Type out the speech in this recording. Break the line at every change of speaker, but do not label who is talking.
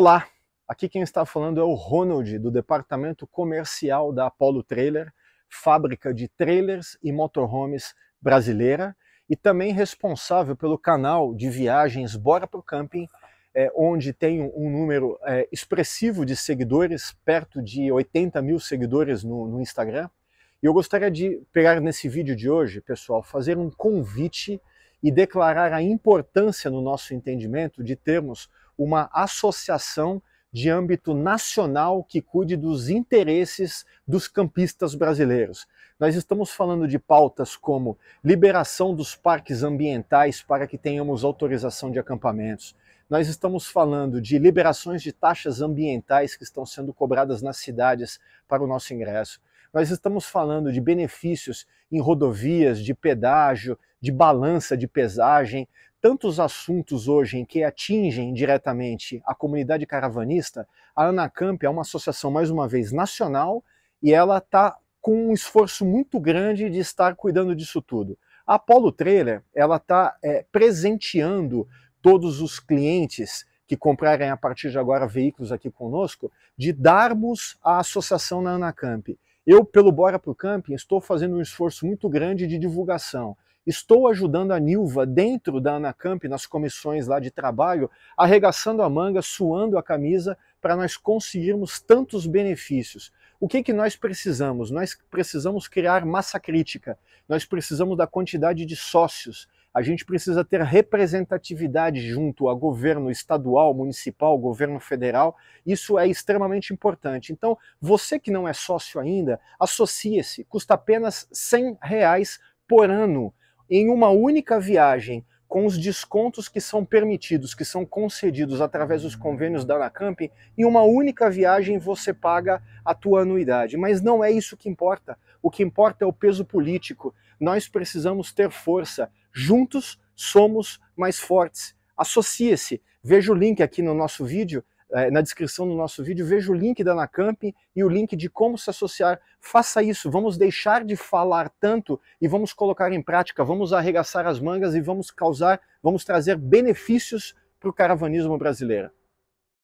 Olá, aqui quem está falando é o Ronald, do departamento comercial da Apollo Trailer, fábrica de trailers e motorhomes brasileira e também responsável pelo canal de viagens Bora Pro Camping, é, onde tem um número é, expressivo de seguidores, perto de 80 mil seguidores no, no Instagram. E eu gostaria de pegar nesse vídeo de hoje, pessoal, fazer um convite e declarar a importância no nosso entendimento de termos uma associação de âmbito nacional que cuide dos interesses dos campistas brasileiros. Nós estamos falando de pautas como liberação dos parques ambientais para que tenhamos autorização de acampamentos. Nós estamos falando de liberações de taxas ambientais que estão sendo cobradas nas cidades para o nosso ingresso. Nós estamos falando de benefícios em rodovias, de pedágio, de balança de pesagem, tantos assuntos hoje em que atingem diretamente a comunidade caravanista. A Anacamp é uma associação, mais uma vez, nacional e ela está com um esforço muito grande de estar cuidando disso tudo. A Apollo Trailer ela está é, presenteando todos os clientes que comprarem a partir de agora veículos aqui conosco, de darmos a associação na Anacamp. Eu, pelo Bora para o Camping, estou fazendo um esforço muito grande de divulgação. Estou ajudando a Nilva dentro da Anacamp, nas comissões lá de trabalho, arregaçando a manga, suando a camisa, para nós conseguirmos tantos benefícios. O que, que nós precisamos? Nós precisamos criar massa crítica, nós precisamos da quantidade de sócios, a gente precisa ter representatividade junto a governo estadual, municipal, governo federal. Isso é extremamente importante. Então, você que não é sócio ainda, associe-se. Custa apenas 100 reais por ano em uma única viagem com os descontos que são permitidos, que são concedidos através dos convênios da Anacamp, em uma única viagem você paga a tua anuidade. Mas não é isso que importa. O que importa é o peso político. Nós precisamos ter força Juntos somos mais fortes. Associe-se. Veja o link aqui no nosso vídeo, eh, na descrição do nosso vídeo, veja o link da Anacamp e o link de como se associar. Faça isso, vamos deixar de falar tanto e vamos colocar em prática, vamos arregaçar as mangas e vamos causar, vamos trazer benefícios para o caravanismo brasileiro.